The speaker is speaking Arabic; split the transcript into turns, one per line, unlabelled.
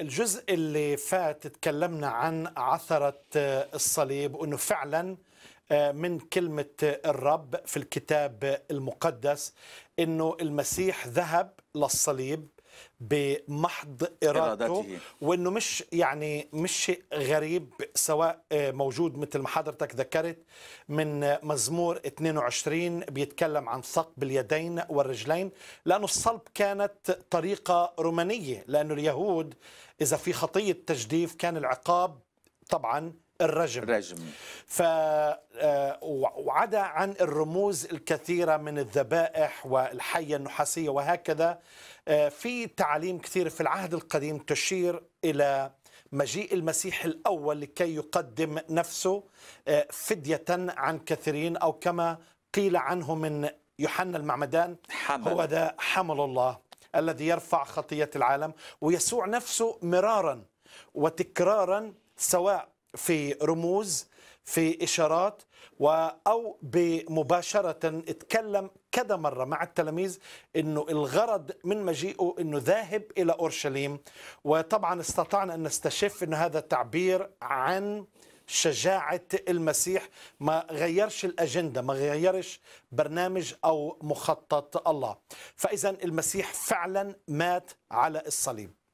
الجزء اللي فات تكلمنا عن عثرة آه، الصليب وأنه فعلا آه، من كلمة آه، الرب في الكتاب المقدس أنه المسيح ذهب للصليب بمحض إرادته, إرادته وأنه مش يعني مش شيء غريب سواء موجود مثل ما حضرتك ذكرت من مزمور 22 بيتكلم عن ثقب اليدين والرجلين لأنه الصلب كانت طريقة رومانية لأنه اليهود إذا في خطية تجديف كان العقاب طبعا الرجم الرجم ف آه، عدا عن الرموز الكثيرة من الذبائح والحية النحاسية وهكذا آه، في تعاليم كثيره في العهد القديم تشير إلى مجيء المسيح الأول لكي يقدم نفسه آه، فدية عن كثيرين أو كما قيل عنه من يوحنا المعمدان حمل. هو ذا حمل الله الذي يرفع خطية العالم ويسوع نفسه مرارا وتكرارا سواء في رموز في إشارات أو بمباشرة اتكلم كذا مرة مع التلاميذ أنه الغرض من مجيئه أنه ذاهب إلى أورشليم وطبعا استطعنا أن نستشف أن هذا تعبير عن شجاعة المسيح ما غيرش الأجندة ما غيرش برنامج أو مخطط الله فإذا المسيح فعلا مات على الصليب